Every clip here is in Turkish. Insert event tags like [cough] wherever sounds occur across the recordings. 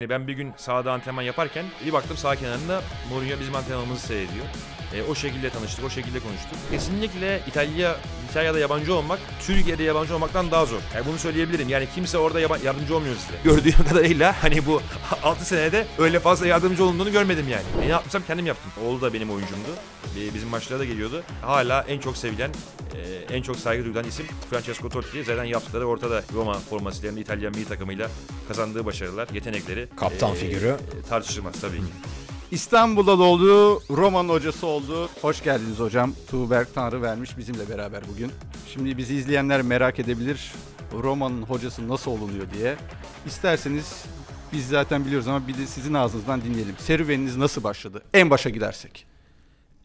Hani ben bir gün sahada antrenman yaparken bir baktım sağ kenarında Mourinho bizim antrenmanımızı seyrediyor. E, o şekilde tanıştık, o şekilde konuştuk. Kesinlikle İtalya, İtalya'da yabancı olmak, Türkiye'de yabancı olmaktan daha zor. Yani bunu söyleyebilirim. Yani kimse orada yaba- yardımcı olmuyor size. Gördüğüm [laughs] kadarıyla hani bu 6 [laughs] senede öyle fazla yardımcı olunduğunu görmedim yani. E, ne yapmışsam kendim yaptım. Oğlu da benim oyuncumdu. E, bizim maçlara da geliyordu. Hala en çok sevilen, e, en çok saygı duyulan isim Francesco Totti. Zaten yaptıkları ortada Roma formasıyla İtalyan milli takımıyla kazandığı başarılar, yetenekleri Kaptan e, figürü. Tartışılmaz tabii ki. İstanbul'da oldu, Roma'nın hocası oldu. Hoş geldiniz hocam. Tuğberk Tanrı vermiş bizimle beraber bugün. Şimdi bizi izleyenler merak edebilir. Roma'nın hocası nasıl olunuyor diye. İsterseniz biz zaten biliyoruz ama bir de sizin ağzınızdan dinleyelim. Serüveniniz nasıl başladı? En başa gidersek.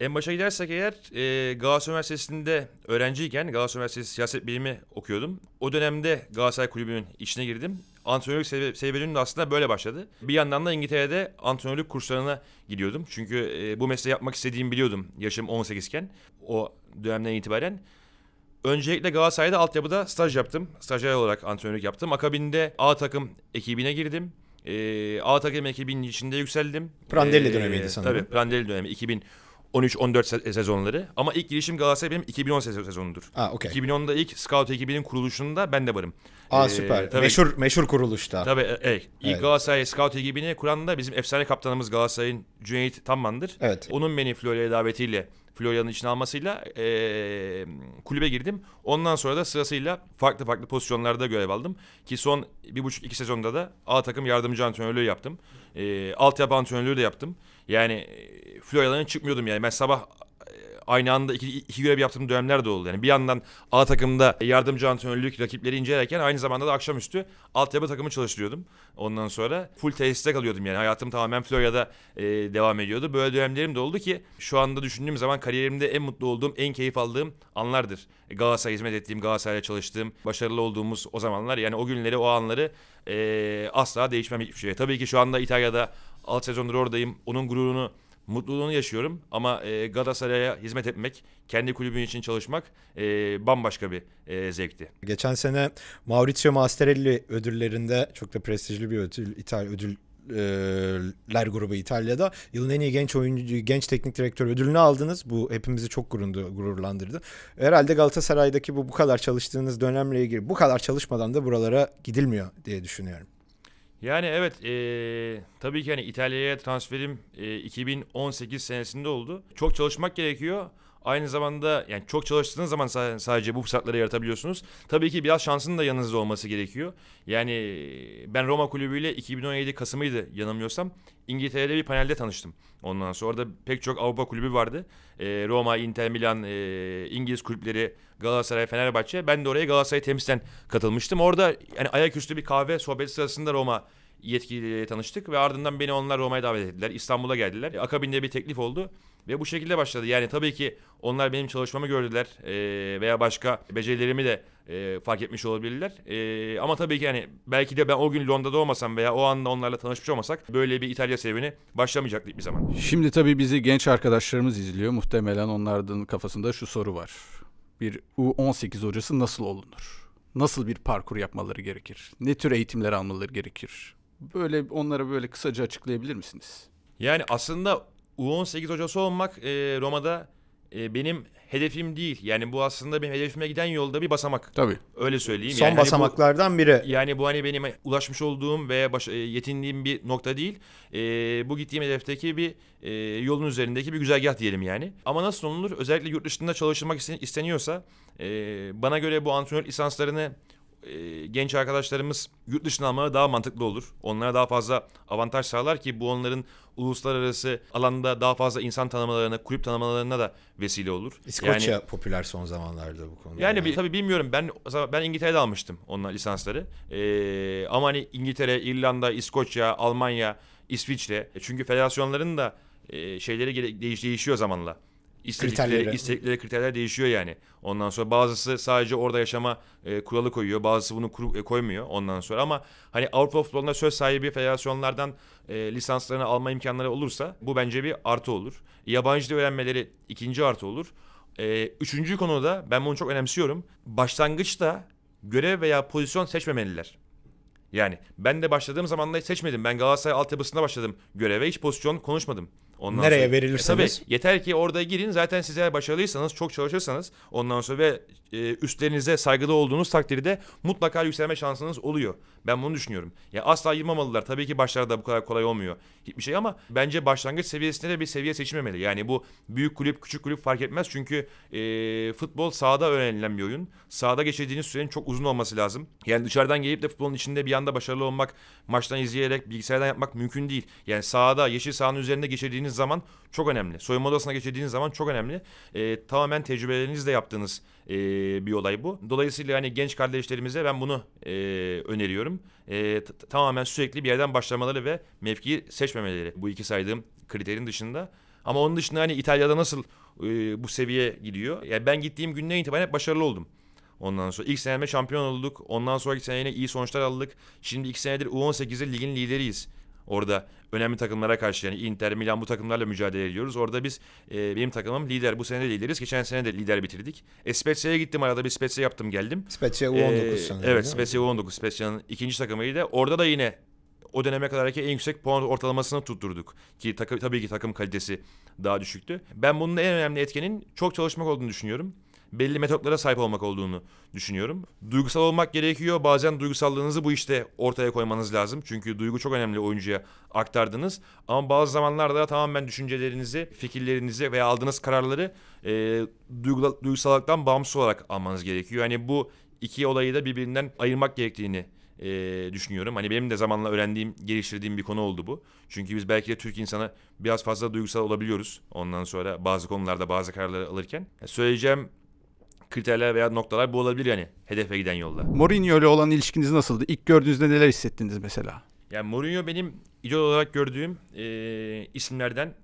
En başa gidersek eğer e, Galatasaray Üniversitesi'nde öğrenciyken Galatasaray Üniversitesi siyaset bilimi okuyordum. O dönemde Galatasaray Kulübü'nün içine girdim antrenörlük serü- serüvenim de aslında böyle başladı. Bir yandan da İngiltere'de antrenörlük kurslarına gidiyordum. Çünkü e, bu mesleği yapmak istediğimi biliyordum yaşım 18 iken o dönemden itibaren. Öncelikle Galatasaray'da altyapıda staj yaptım. Stajyer olarak antrenörlük yaptım. Akabinde A takım ekibine girdim. E, A takım ekibinin içinde yükseldim. Prandelli ee, dönemiydi sanırım. Tabii Prandelli dönemi 2000 13-14 sezonları. Ama ilk girişim Galatasaray benim 2010 sezonudur. Ha, okay. 2010'da ilk Scout ekibinin kuruluşunda ben de varım. Aa ee, süper. Tabii, meşhur meşhur kuruluşta. Tabii e, e, ilk evet. Galatasaray Scout ekibini kuran da bizim efsane kaptanımız Galatasaray'ın Cüneyt Tamman'dır. Evet. Onun beni Florya'ya davetiyle Florya'nın içine almasıyla e, kulübe girdim. Ondan sonra da sırasıyla farklı farklı pozisyonlarda görev aldım. Ki son bir buçuk iki sezonda da A takım yardımcı antrenörlüğü yaptım. E, altyapı antrenörlüğü de yaptım. Yani e, Florya'dan çıkmıyordum yani. Ben sabah e, aynı anda iki, iki görev yaptığım dönemler de oldu. Yani bir yandan A takımda yardımcı antrenörlük rakipleri incelerken aynı zamanda da akşamüstü altyapı takımı çalıştırıyordum. Ondan sonra full tesiste kalıyordum yani hayatım tamamen Florya'da e, devam ediyordu. Böyle dönemlerim de oldu ki şu anda düşündüğüm zaman kariyerimde en mutlu olduğum, en keyif aldığım anlardır. E, Galatasaray'a hizmet ettiğim, Galatasaray'la çalıştığım, başarılı olduğumuz o zamanlar yani o günleri, o anları e, asla değişmem hiçbir şey. Tabii ki şu anda İtalya'da 6 sezondur oradayım. Onun gururunu, mutluluğunu yaşıyorum. Ama e, Galatasaray'a hizmet etmek, kendi kulübün için çalışmak e, bambaşka bir e, zevkti. Geçen sene Maurizio Masterelli ödüllerinde çok da prestijli bir ödül, İtalya ödül e, ler grubu İtalya'da yılın en iyi genç oyuncu genç teknik direktör ödülünü aldınız. Bu hepimizi çok gurundu, gururlandırdı. Herhalde Galatasaray'daki bu bu kadar çalıştığınız dönemle ilgili bu kadar çalışmadan da buralara gidilmiyor diye düşünüyorum. Yani evet e, tabii ki hani İtalya'ya transferim e, 2018 senesinde oldu. Çok çalışmak gerekiyor Aynı zamanda yani çok çalıştığınız zaman sadece bu fırsatları yaratabiliyorsunuz. Tabii ki biraz şansın da yanınızda olması gerekiyor. Yani ben Roma kulübüyle 2017 Kasım'ıydı yanılmıyorsam. İngiltere'de bir panelde tanıştım. Ondan sonra da pek çok Avrupa kulübü vardı. E, Roma, Inter, Milan, e, İngiliz kulüpleri, Galatasaray, Fenerbahçe. Ben de oraya Galatasaray temsilen katılmıştım. Orada yani ayaküstü bir kahve sohbeti sırasında Roma yetkilileriyle tanıştık ve ardından beni onlar Roma'ya davet ettiler. İstanbul'a geldiler. E, akabinde bir teklif oldu. Ve bu şekilde başladı. Yani tabii ki onlar benim çalışmamı gördüler e, veya başka becerilerimi de e, fark etmiş olabilirler. E, ama tabii ki yani belki de ben o gün Londra'da olmasam veya o anda onlarla tanışmış olmasak böyle bir İtalya serüveni başlamayacaktık bir zaman. Şimdi tabii bizi genç arkadaşlarımız izliyor. Muhtemelen onların kafasında şu soru var. Bir U18 hocası nasıl olunur? Nasıl bir parkur yapmaları gerekir? Ne tür eğitimler almaları gerekir? Böyle onlara böyle kısaca açıklayabilir misiniz? Yani aslında U18 hocası olmak e, Roma'da e, benim hedefim değil. Yani bu aslında benim hedefime giden yolda bir basamak. Tabii. Öyle söyleyeyim. Son yani basamaklardan hani bu, biri. Yani bu hani benim ulaşmış olduğum ve baş, e, yetindiğim bir nokta değil. E, bu gittiğim hedefteki bir e, yolun üzerindeki bir güzergah diyelim yani. Ama nasıl olunur? Özellikle yurt dışında çalışılmak isteniyorsa e, bana göre bu antrenör lisanslarını e, genç arkadaşlarımız yurt dışına almaları daha mantıklı olur. Onlara daha fazla avantaj sağlar ki bu onların uluslararası alanda daha fazla insan tanımalarına, kulüp tanımalarına da vesile olur. İskoçya yani, popüler son zamanlarda bu konuda. Yani, yani. tabii bilmiyorum ben ben İngiltere'de almıştım onlar lisansları. Ee, ama hani İngiltere, İrlanda, İskoçya, Almanya, İsviçre e, çünkü federasyonların da e, şeyleri değiş, değişiyor zamanla. İstedikleri, kriterleri. kriterler değişiyor yani. Ondan sonra bazısı sadece orada yaşama e, kuralı koyuyor. Bazısı bunu kuru, e, koymuyor ondan sonra. Ama hani Avrupa futbolunda söz sahibi federasyonlardan e, lisanslarını alma imkanları olursa bu bence bir artı olur. Yabancı dil öğrenmeleri ikinci artı olur. E, üçüncü konuda ben bunu çok önemsiyorum. Başlangıçta görev veya pozisyon seçmemeliler. Yani ben de başladığım zamanla seçmedim. Ben Galatasaray altyapısında başladım göreve. Hiç pozisyon konuşmadım. Ondan Nereye sonra, e, verilirseniz. E, tabii yeter ki orada girin zaten size başarılıysanız çok çalışırsanız ondan sonra ve e, üstlerinize saygılı olduğunuz takdirde mutlaka yükselme şansınız oluyor. Ben bunu düşünüyorum. Ya asla yılmamalılar. Tabii ki başlarda bu kadar kolay olmuyor. Hiçbir şey ama bence başlangıç seviyesinde de bir seviye seçilmemeli. Yani bu büyük kulüp küçük kulüp fark etmez. Çünkü e, futbol sahada öğrenilen bir oyun. Sahada geçirdiğiniz sürenin çok uzun olması lazım. Yani dışarıdan gelip de futbolun içinde bir anda başarılı olmak, maçtan izleyerek, bilgisayardan yapmak mümkün değil. Yani sahada, yeşil sahanın üzerinde geçirdiğiniz geçirdiğiniz zaman çok önemli. Soyunma odasına geçirdiğiniz zaman çok önemli. E, tamamen tecrübelerinizle yaptığınız e, bir olay bu. Dolayısıyla hani genç kardeşlerimize ben bunu e, öneriyorum. E, tamamen sürekli bir yerden başlamaları ve mevkiyi seçmemeleri. Bu iki saydığım kriterin dışında. Ama onun dışında hani İtalya'da nasıl e, bu seviye gidiyor? Yani ben gittiğim günden itibaren hep başarılı oldum. Ondan sonra ilk seneme şampiyon olduk. Ondan sonraki sene yine iyi sonuçlar aldık. Şimdi iki senedir U18'e ligin lideriyiz. Orada önemli takımlara karşı yani Inter, Milan bu takımlarla mücadele ediyoruz. Orada biz e, benim takımım lider. Bu sene de lideriz. Geçen sene de lider bitirdik. E, Spezia'ya gittim arada bir Spezia yaptım geldim. Spezia U19 e, Evet Spezia U19. Spezia'nın ikinci takımıydı. Orada da yine o döneme kadarki en yüksek puan ortalamasını tutturduk. Ki takı, tabii ki takım kalitesi daha düşüktü. Ben bunun en önemli etkenin çok çalışmak olduğunu düşünüyorum belli metotlara sahip olmak olduğunu düşünüyorum. Duygusal olmak gerekiyor. Bazen duygusallığınızı bu işte ortaya koymanız lazım. Çünkü duygu çok önemli oyuncuya aktardınız. Ama bazı zamanlarda tamamen düşüncelerinizi, fikirlerinizi veya aldığınız kararları e, duygusallıktan bağımsız olarak almanız gerekiyor. Yani bu iki olayı da birbirinden ayırmak gerektiğini e, düşünüyorum. Hani benim de zamanla öğrendiğim, geliştirdiğim bir konu oldu bu. Çünkü biz belki de Türk insanı biraz fazla duygusal olabiliyoruz. Ondan sonra bazı konularda bazı kararları alırken. Söyleyeceğim kriterler veya noktalar bu olabilir yani hedefe giden yolda. Mourinho ile olan ilişkiniz nasıldı? İlk gördüğünüzde neler hissettiniz mesela? Yani Mourinho benim idol olarak gördüğüm e, isimlerden,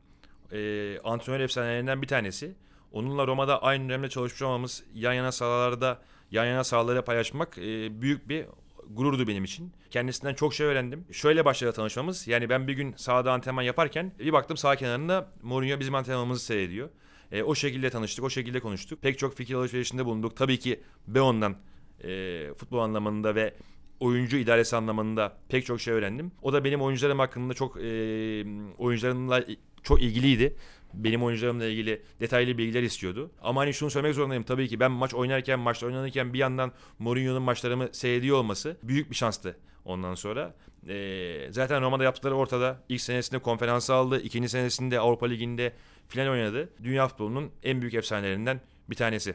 e, antrenör efsanelerinden bir tanesi. Onunla Roma'da aynı dönemde çalışmış olmamız, yan yana sahalarda, yan yana sahaları paylaşmak e, büyük bir gururdu benim için. Kendisinden çok şey öğrendim. Şöyle başladı tanışmamız. Yani ben bir gün sahada antrenman yaparken bir baktım sağ kenarında Mourinho bizim antrenmanımızı seyrediyor. E, o şekilde tanıştık, o şekilde konuştuk. Pek çok fikir alışverişinde bulunduk. Tabii ki Beon'dan e, futbol anlamında ve oyuncu idaresi anlamında pek çok şey öğrendim. O da benim oyuncularım hakkında çok e, oyuncularımla çok ilgiliydi. Benim oyuncularımla ilgili detaylı bilgiler istiyordu. Ama hani şunu söylemek zorundayım tabii ki ben maç oynarken, maçta oynanırken bir yandan Mourinho'nun maçlarımı seyrediyor olması büyük bir şanstı ondan sonra. E, zaten Roma'da yaptıkları ortada. İlk senesinde konferansı aldı. ikinci senesinde Avrupa Ligi'nde filan oynadı. Dünya futbolunun en büyük efsanelerinden bir tanesi.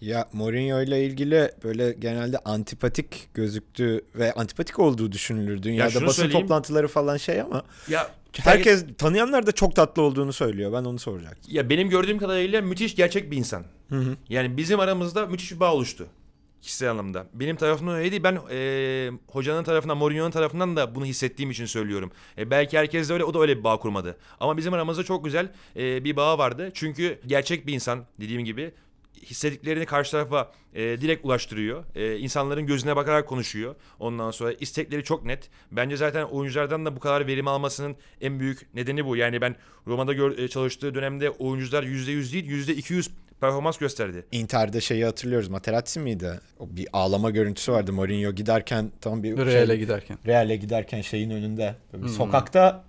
Ya Mourinho ile ilgili böyle genelde antipatik gözüktü ve antipatik olduğu düşünülür dünyada basın toplantıları falan şey ama ya herkes tanıyanlar da çok tatlı olduğunu söylüyor. Ben onu soracaktım. Ya benim gördüğüm kadarıyla müthiş gerçek bir insan. Hı hı. Yani bizim aramızda müthiş bir bağ oluştu kişisel anlamda. Benim tarafımdan öyle değil. Ben e, hocanın tarafından, Mourinho'nun tarafından da bunu hissettiğim için söylüyorum. E, belki herkes de öyle, o da öyle bir bağ kurmadı. Ama bizim aramızda çok güzel e, bir bağ vardı. Çünkü gerçek bir insan dediğim gibi hissediklerini karşı tarafa e, direkt ulaştırıyor. E, insanların gözüne bakarak konuşuyor. Ondan sonra istekleri çok net. Bence zaten oyunculardan da bu kadar verim almasının en büyük nedeni bu. Yani ben Roma'da gör, e, çalıştığı dönemde oyuncular %100 değil %200 performans gösterdi. Inter'de şeyi hatırlıyoruz. Materazzi miydi? O bir ağlama görüntüsü vardı. Mourinho giderken tam bir Real'e şey, giderken. Real'e giderken şeyin önünde. hmm. Sokakta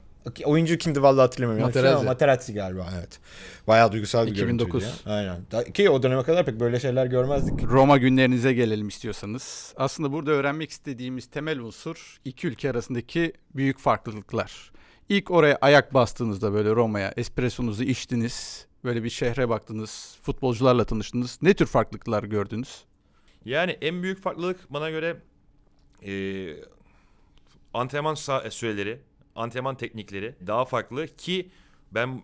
Oyuncu kimdi vallahi hatırlamıyorum. Materazzi. Şey ama Materazzi galiba evet. Bayağı duygusal bir 2009. Ya. Aynen. Ki o döneme kadar pek böyle şeyler görmezdik. Roma günlerinize gelelim istiyorsanız. Aslında burada öğrenmek istediğimiz temel unsur iki ülke arasındaki büyük farklılıklar. İlk oraya ayak bastığınızda böyle Roma'ya espressonuzu içtiniz. Böyle bir şehre baktınız, futbolcularla tanıştınız. Ne tür farklılıklar gördünüz? Yani en büyük farklılık bana göre e, antrenman süreleri antrenman teknikleri daha farklı ki ben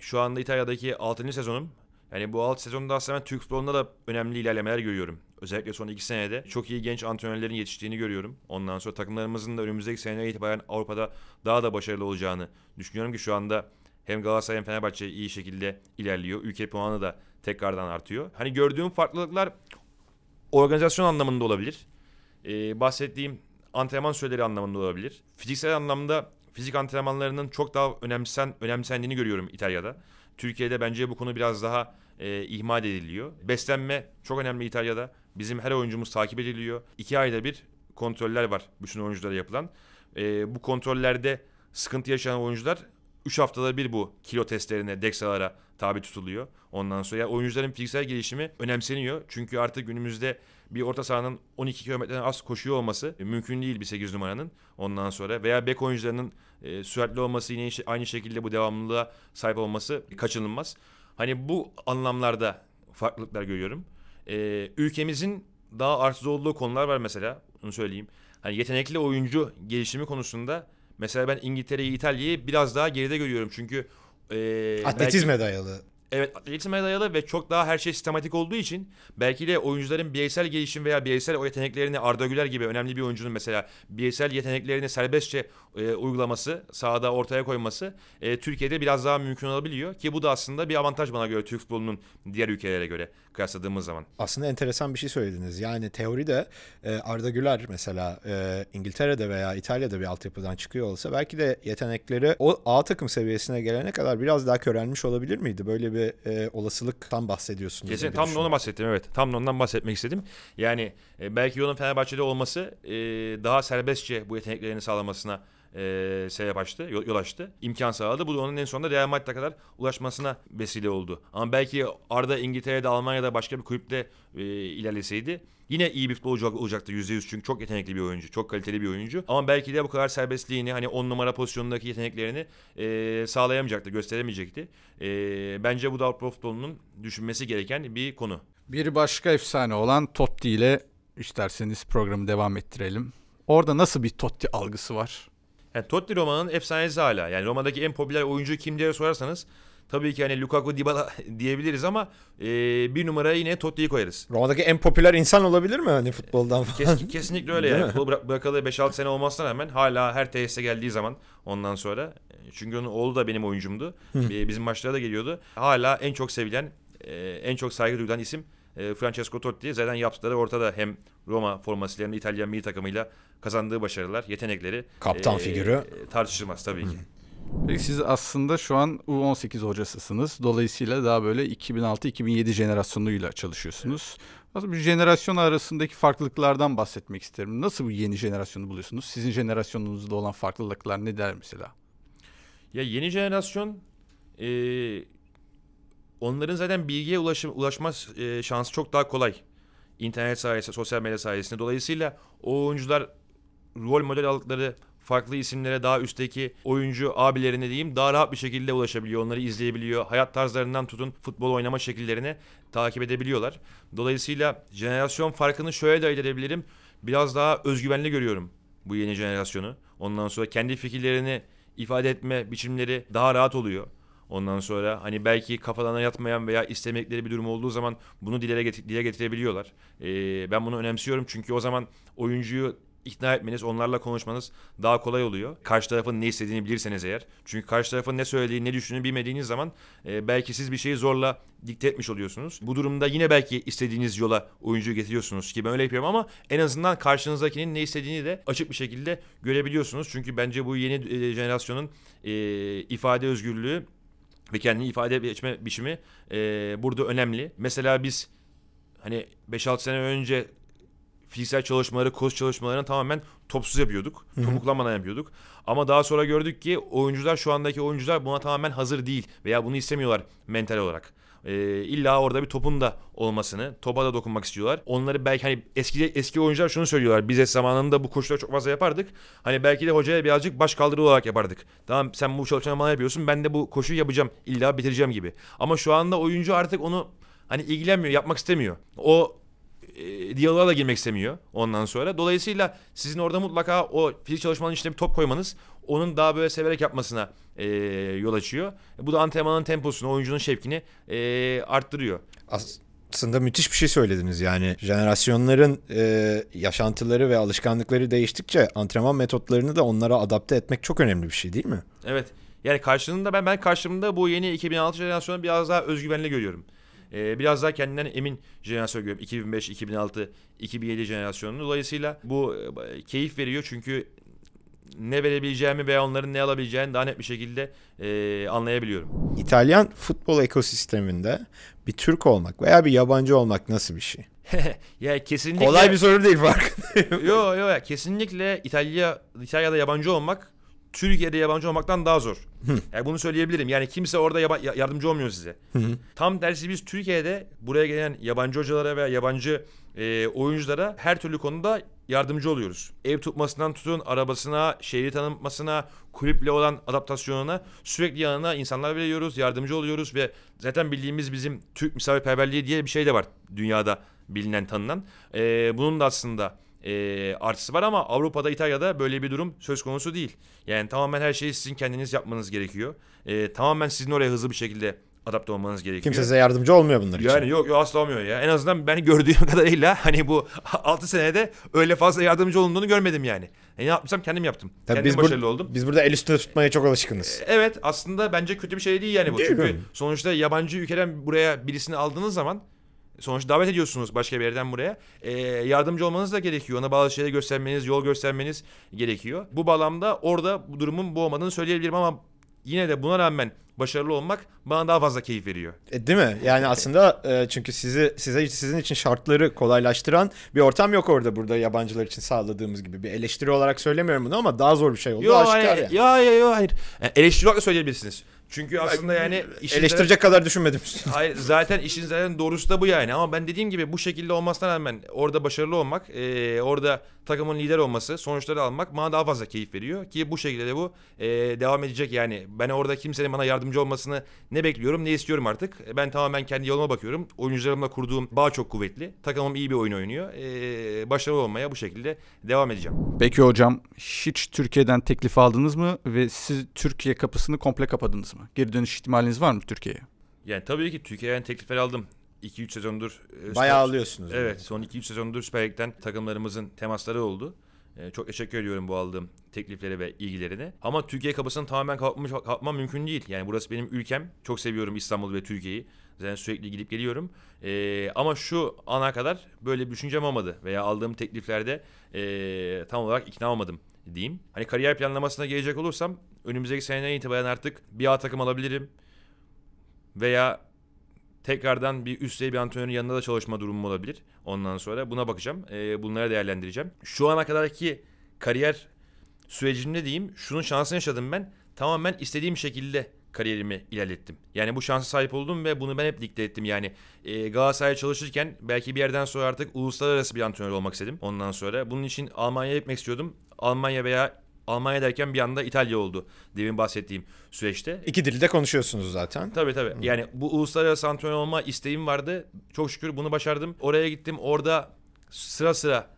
şu anda İtalya'daki 6. sezonum. Yani bu alt sezonda aslında ben Türk futbolunda da önemli ilerlemeler görüyorum. Özellikle son iki senede çok iyi genç antrenörlerin yetiştiğini görüyorum. Ondan sonra takımlarımızın da önümüzdeki seneye itibaren Avrupa'da daha da başarılı olacağını düşünüyorum ki şu anda hem Galatasaray hem Fenerbahçe iyi şekilde ilerliyor. Ülke puanı da tekrardan artıyor. Hani gördüğüm farklılıklar organizasyon anlamında olabilir. Ee, bahsettiğim antrenman süreleri anlamında olabilir. Fiziksel anlamda fizik antrenmanlarının çok daha önemsen önemsendiğini görüyorum İtalya'da. Türkiye'de bence bu konu biraz daha e, ihmal ediliyor. Beslenme çok önemli İtalya'da. Bizim her oyuncumuz takip ediliyor. İki ayda bir kontroller var bütün oyunculara yapılan. E, bu kontrollerde sıkıntı yaşayan oyuncular 3 haftada bir bu kilo testlerine, DEXA'lara tabi tutuluyor. Ondan sonra yani oyuncuların fiziksel gelişimi önemseniyor. Çünkü artık günümüzde bir orta sahanın 12 kilometreden az koşuyor olması e, mümkün değil bir 8 numaranın. Ondan sonra veya bek oyuncularının e, süratli olması yine aynı şekilde bu devamlılığa sahip olması kaçınılmaz. Hani bu anlamlarda farklılıklar görüyorum. E, ülkemizin daha arsız olduğu konular var mesela. Onu söyleyeyim. Hani yetenekli oyuncu gelişimi konusunda Mesela ben İngiltere'yi, İtalya'yı biraz daha geride görüyorum. Çünkü e, atletizme belki, dayalı Evet atletizme dayalı ve çok daha her şey sistematik olduğu için belki de oyuncuların bireysel gelişim veya bireysel o yeteneklerini Arda Güler gibi önemli bir oyuncunun mesela bireysel yeteneklerini serbestçe e, uygulaması, sahada ortaya koyması e, Türkiye'de biraz daha mümkün olabiliyor ki bu da aslında bir avantaj bana göre Türk futbolunun diğer ülkelere göre kıyasladığımız zaman. Aslında enteresan bir şey söylediniz. Yani teoride e, Arda Güler mesela e, İngiltere'de veya İtalya'da bir altyapıdan çıkıyor olsa belki de yetenekleri o A takım seviyesine gelene kadar biraz daha körelmiş olabilir miydi? Böyle böyle bir e, olasılıktan bahsediyorsunuz. Kesin tam düşünüyorum. ona bahsettim evet. Tam ondan bahsetmek istedim. Yani e, belki yolun Fenerbahçe'de olması e, daha serbestçe bu yeteneklerini sağlamasına e, şeye başladı, yol, yol açtı. İmkan sağladı. Bu da onun en sonunda Real Madrid'e kadar ulaşmasına vesile oldu. Ama belki Arda İngiltere'de, Almanya'da başka bir kulüpte e, ilerleseydi Yine iyi bir futbolcu olacaktı %100 çünkü çok yetenekli bir oyuncu, çok kaliteli bir oyuncu. Ama belki de bu kadar serbestliğini, hani on numara pozisyonundaki yeteneklerini e, sağlayamayacaktı, gösteremeyecekti. E, bence bu da Avrupa futbolunun düşünmesi gereken bir konu. Bir başka efsane olan Totti ile isterseniz programı devam ettirelim. Orada nasıl bir Totti algısı var? Yani Totti Roma'nın efsanesi hala. Yani Roma'daki en popüler oyuncu kim diye sorarsanız tabii ki hani Lukaku Dybala [laughs] diyebiliriz ama e, bir numaraya yine Totti'yi koyarız. Roma'daki en popüler insan olabilir mi hani futboldan falan? Kes, kesinlikle öyle yani. Futbol bıra- bırakalı 5-6 sene olmasına rağmen hala her tesise geldiği zaman ondan sonra çünkü onun oğlu da benim oyuncumdu. Bizim maçlara da geliyordu. Hala en çok sevilen, e, en çok saygı duyulan isim e, Francesco Totti. Zaten yaptıkları ortada hem Roma formasıyla hem İtalyan milli takımıyla kazandığı başarılar, yetenekleri kaptan e, figürü tartışılmaz tabii ki. Peki siz aslında şu an U18 hocasısınız. Dolayısıyla daha böyle 2006-2007 jenerasyonuyla çalışıyorsunuz. Nasıl bir jenerasyon arasındaki farklılıklardan bahsetmek isterim. Nasıl bu yeni jenerasyonu buluyorsunuz? Sizin jenerasyonunuzda olan farklılıklar ne der mesela? Ya yeni jenerasyon e, onların zaten bilgiye ulaşım, ulaşma e, şansı çok daha kolay. İnternet sayesinde, sosyal medya sayesinde. Dolayısıyla o oyuncular rol model aldıkları farklı isimlere daha üstteki oyuncu abilerine diyeyim daha rahat bir şekilde ulaşabiliyor. Onları izleyebiliyor. Hayat tarzlarından tutun futbol oynama şekillerini takip edebiliyorlar. Dolayısıyla jenerasyon farkını şöyle de edebilirim. Biraz daha özgüvenli görüyorum bu yeni jenerasyonu. Ondan sonra kendi fikirlerini ifade etme biçimleri daha rahat oluyor. Ondan sonra hani belki kafalarına yatmayan veya istemekleri bir durum olduğu zaman bunu dile, get- dile getirebiliyorlar. Ee, ben bunu önemsiyorum çünkü o zaman oyuncuyu ikna etmeniz, onlarla konuşmanız daha kolay oluyor. Karşı tarafın ne istediğini bilirseniz eğer. Çünkü karşı tarafın ne söylediğini, ne düşündüğünü bilmediğiniz zaman e, belki siz bir şeyi zorla dikte etmiş oluyorsunuz. Bu durumda yine belki istediğiniz yola oyuncuyu getiriyorsunuz ki ben öyle yapıyorum ama en azından karşınızdakinin ne istediğini de açık bir şekilde görebiliyorsunuz. Çünkü bence bu yeni e, jenerasyonun e, ifade özgürlüğü ve kendini ifade etme biçimi e, burada önemli. Mesela biz hani 5-6 sene önce fiziksel çalışmaları, koz çalışmalarını tamamen topsuz yapıyorduk. hı Topuklamadan yapıyorduk. Ama daha sonra gördük ki oyuncular şu andaki oyuncular buna tamamen hazır değil veya bunu istemiyorlar mental olarak. E, ee, illa orada bir topun da olmasını, topa da dokunmak istiyorlar. Onları belki hani eski eski oyuncular şunu söylüyorlar. Biz zamanında bu koşuları çok fazla yapardık. Hani belki de hocaya birazcık baş kaldırı olarak yapardık. Tamam sen bu çalışmayı bana yapıyorsun. Ben de bu koşuyu yapacağım. illa bitireceğim gibi. Ama şu anda oyuncu artık onu hani ilgilenmiyor, yapmak istemiyor. O e, diyaloğa da girmek istemiyor ondan sonra. Dolayısıyla sizin orada mutlaka o fizik çalışmanın içine bir top koymanız onun daha böyle severek yapmasına e, yol açıyor. Bu da antrenmanın temposunu, oyuncunun şevkini e, arttırıyor. As aslında müthiş bir şey söylediniz yani jenerasyonların e, yaşantıları ve alışkanlıkları değiştikçe antrenman metotlarını da onlara adapte etmek çok önemli bir şey değil mi? Evet yani karşılığında ben ben karşılığında bu yeni 2006 jenerasyonu biraz daha özgüvenli görüyorum e, biraz daha kendinden emin jenerasyon görüyorum. 2005, 2006, 2007 jenerasyonunu. Dolayısıyla bu e, keyif veriyor çünkü ne verebileceğimi veya onların ne alabileceğini daha net bir şekilde e, anlayabiliyorum. İtalyan futbol ekosisteminde bir Türk olmak veya bir yabancı olmak nasıl bir şey? [laughs] ya kesinlikle kolay bir soru değil farkındayım. yo yo ya kesinlikle İtalya İtalya'da yabancı olmak Türkiye'de yabancı olmaktan daha zor. Hı. Yani bunu söyleyebilirim. Yani kimse orada yaba- yardımcı olmuyor size. Tam tersi biz Türkiye'de buraya gelen yabancı hocalara veya yabancı e, oyunculara her türlü konuda yardımcı oluyoruz. Ev tutmasından tutun, arabasına, şehri tanıtmasına, kulüple olan adaptasyonuna sürekli yanına insanlar veriyoruz, yardımcı oluyoruz ve zaten bildiğimiz bizim Türk misafirperverliği diye bir şey de var dünyada bilinen, tanınan. E, bunun da aslında e, artısı var ama Avrupa'da İtalya'da böyle bir durum söz konusu değil. Yani tamamen her şeyi sizin kendiniz yapmanız gerekiyor. E, tamamen sizin oraya hızlı bir şekilde adapte olmanız gerekiyor. Kimse size yardımcı olmuyor bunlar yani için. Yani yok, yok asla olmuyor ya. En azından ben gördüğüm [laughs] kadarıyla hani bu 6 [laughs] senede öyle fazla yardımcı olunduğunu görmedim yani. yani e, ne yapmışsam kendim yaptım. Tabii kendim biz başarılı oldum. Biz burada el üstünde tutmaya çok alışkınız. E, evet aslında bence kötü bir şey değil yani bu. Değil Çünkü mi? sonuçta yabancı ülkeden buraya birisini aldığınız zaman Sonuçta davet ediyorsunuz başka bir yerden buraya. E, yardımcı olmanız da gerekiyor. Ona bazı şeyleri göstermeniz, yol göstermeniz gerekiyor. Bu bağlamda orada bu durumun bu olmadığını söyleyebilirim ama yine de buna rağmen başarılı olmak bana daha fazla keyif veriyor. E, değil mi? Yani aslında e, çünkü sizi size sizin için şartları kolaylaştıran bir ortam yok orada burada yabancılar için sağladığımız gibi. Bir eleştiri olarak söylemiyorum bunu ama daha zor bir şey oldu. Yok hayır, yani. ya, yo hayır. Yani e, eleştiri olarak söyleyebilirsiniz. Çünkü aslında yani işin eleştirecek zaten, kadar düşünmedim. [laughs] Hayır, zaten işin zaten doğrusu da bu yani. Ama ben dediğim gibi bu şekilde olmasına rağmen orada başarılı olmak, e, orada takımın lider olması, sonuçları almak bana daha fazla keyif veriyor ki bu şekilde de bu e, devam edecek yani. Ben orada kimsenin bana yardımcı olmasını ne bekliyorum, ne istiyorum artık. Ben tamamen kendi yoluma bakıyorum. Oyuncularımla kurduğum bağ çok kuvvetli. Takımım iyi bir oyun oynuyor. E, başarılı olmaya bu şekilde devam edeceğim. Peki hocam, hiç Türkiye'den teklif aldınız mı ve siz Türkiye kapısını komple kapadınız mı? kısmı. Geri dönüş ihtimaliniz var mı Türkiye'ye? Yani tabii ki Türkiye'den teklifler aldım. 2-3 sezondur. E, Bayağı spor, alıyorsunuz. Evet son 2-3 sezondur Süper Lig'den takımlarımızın temasları oldu. E, çok teşekkür ediyorum bu aldığım teklifleri ve ilgilerini. Ama Türkiye kapısını tamamen kapmış, kapmam mümkün değil. Yani burası benim ülkem. Çok seviyorum İstanbul ve Türkiye'yi. Zaten sürekli gidip geliyorum. E, ama şu ana kadar böyle bir düşüncem olmadı. Veya aldığım tekliflerde e, tam olarak ikna olmadım diyeyim. Hani kariyer planlamasına gelecek olursam önümüzdeki seneden itibaren artık bir A takım alabilirim. Veya tekrardan bir üst bir antrenörün yanında da çalışma durumum olabilir. Ondan sonra buna bakacağım. Ee, bunları değerlendireceğim. Şu ana kadarki kariyer sürecimde diyeyim şunun şansını yaşadım ben. Tamamen istediğim şekilde kariyerimi ilerlettim. Yani bu şansa sahip oldum ve bunu ben hep dikte ettim. Yani e, Galatasaray'a çalışırken belki bir yerden sonra artık uluslararası bir antrenör olmak istedim. Ondan sonra bunun için Almanya'ya gitmek istiyordum. Almanya veya Almanya derken bir anda İtalya oldu demin bahsettiğim süreçte. İki dili de konuşuyorsunuz zaten. Tabii tabii. Hı. Yani bu uluslararası antrenör olma isteğim vardı. Çok şükür bunu başardım. Oraya gittim. Orada sıra sıra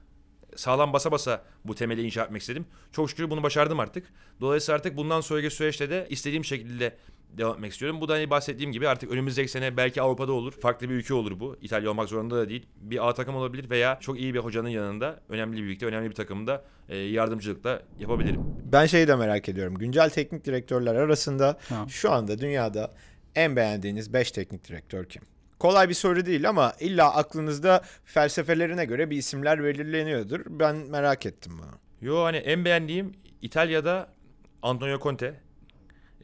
sağlam basa basa bu temeli inşa etmek istedim. Çok şükür bunu başardım artık. Dolayısıyla artık bundan sonraki süreçte de istediğim şekilde devam etmek istiyorum. Bu da hani bahsettiğim gibi artık önümüzdeki sene belki Avrupa'da olur. Farklı bir ülke olur bu. İtalya olmak zorunda da değil. Bir A takım olabilir veya çok iyi bir hocanın yanında önemli bir ülkede önemli bir takımda e, yardımcılıkla yapabilirim. Ben şeyi de merak ediyorum. Güncel teknik direktörler arasında ha. şu anda dünyada en beğendiğiniz 5 teknik direktör kim? kolay bir soru değil ama illa aklınızda felsefelerine göre bir isimler belirleniyordur. Ben merak ettim bunu. Yo hani en beğendiğim İtalya'da Antonio Conte.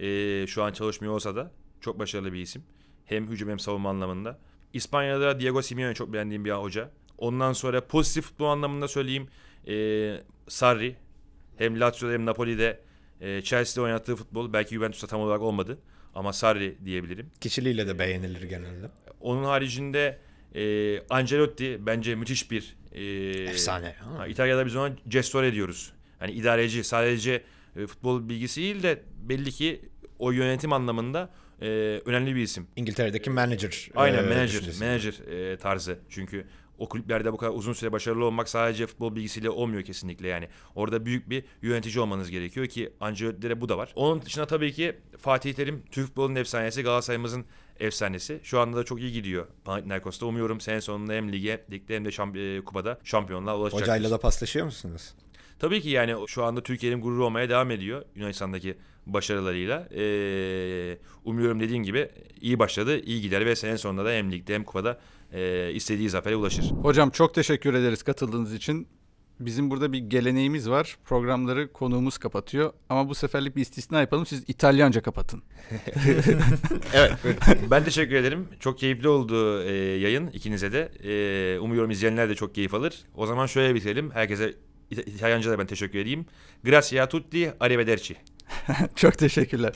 Ee, şu an çalışmıyor olsa da çok başarılı bir isim. Hem hücum hem savunma anlamında. İspanya'da Diego Simeone çok beğendiğim bir hoca. Ondan sonra pozitif futbol anlamında söyleyeyim. Ee, Sarri hem Lazio'da hem Napoli'de e, Chelsea'de oynattığı futbol belki Juventus'ta tam olarak olmadı. Ama Sarri diyebilirim. Kişiliğiyle de beğenilir genelde. Onun haricinde e, Ancelotti bence müthiş bir e, efsane. Ha, İtalya'da biz ona cestore ediyoruz. Hani idareci sadece e, futbol bilgisi değil de belli ki o yönetim anlamında e, önemli bir isim. İngiltere'deki e, manager. Aynen e, manager, manager e, tarzı. Çünkü o kulüplerde bu kadar uzun süre başarılı olmak sadece futbol bilgisiyle olmuyor kesinlikle yani. Orada büyük bir yönetici olmanız gerekiyor ki Ancelotti'de bu da var. Onun dışında tabii ki Fatih Terim Türk futbolunun efsanesi Galatasaray'ımızın efsanesi. Şu anda da çok iyi gidiyor Panathinaikos'ta. Umuyorum sene sonunda hem lige, ligde hem de şamp- e, kupada şampiyonluğa ulaşacak. Hocayla da paslaşıyor musunuz? Tabii ki yani şu anda Türkiye'nin gururu olmaya devam ediyor Yunanistan'daki başarılarıyla. Ee, umuyorum dediğim gibi iyi başladı, iyi gider ve sene sonunda da hem ligde hem kupada e, istediği zafere ulaşır. Hocam çok teşekkür ederiz katıldığınız için. Bizim burada bir geleneğimiz var. Programları konuğumuz kapatıyor. Ama bu seferlik bir istisna yapalım. Siz İtalyanca kapatın. [laughs] evet. Ben teşekkür ederim. Çok keyifli oldu e, yayın ikinize de. E, umuyorum izleyenler de çok keyif alır. O zaman şöyle bitirelim. Herkese İtalyanca da ben teşekkür edeyim. Grazie a tutti, arrivederci. [laughs] Çok teşekkürler.